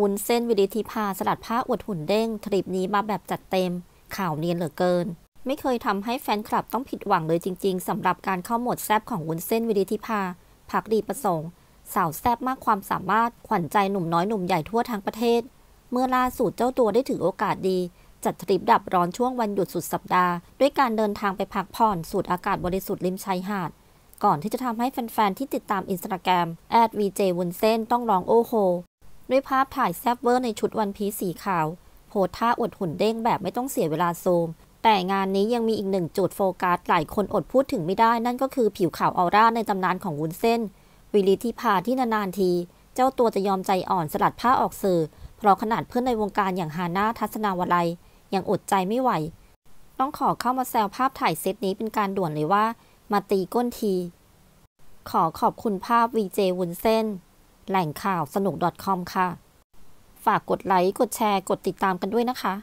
วุ้นเส้นวิริธิพา สลัดผ้าอวดหุ่นเด้งทริปนี้มาแบบจัดเต็ม ข่าวเนียนเหลือเกิน ไม่เคยทำให้แฟนคลับต้องผิดหวังเลยจริงๆ สำหรับการเข้าหมดแซบของวุ้นเส้นวิริธิพาผักดีประสงค์ สาวแซบมากความสามารถ ขวัญใจหนุ่มน้อยหนุ่มใหญ่ทั่วทั้งประเทศ เมื่อล่าสุดเจ้าตัวได้ถือโอกาสดี จัดทริปดับร้อนช่วงวันหยุดสุดสัปดาห์ด้วยการเดินทางไปพักผ่อนสูดอากาศบริสุทธิ์ริมชายหาดก่อนที่จะทำให้แฟนๆที่ติดตามอินสตาแกรมแอดวีเจวุนเส้นต้องร้องโอ้โหด้วยภาพถ่ายแซบเวอร์ในชุดวันพีสีขาว โพท่าอดหุ่นเด้งแบบไม่ต้องเสียเวลาโซม แต่งานนี้ยังมีอีกหนึ่งจุดโฟกัสหลายคนอดพูดถึงไม่ได้นั่นก็คือผิวขาวออร่าในตำนานของวุ้นเส้น วิลิธิพาที่นานนที เจ้าตัวจะยอมใจอ่อนสลัดผ้าออกสื่อเพราะขนาดเพื่อนในวงการอย่างฮาน่าทัศนาวลัยยังอดใจไม่ไหว ต้องขอเข้ามาแซวภาพถ่ายเซตนี้เป็นการด่วนเลยว่า มาตีก้นที ขอขอบคุณภาพวีเจวุ้นเส้นแหล่งข่าวสนุก .com ค่ะ ฝากกดไลค์ กดแชร์กดติดตามกันด้วยนะคะ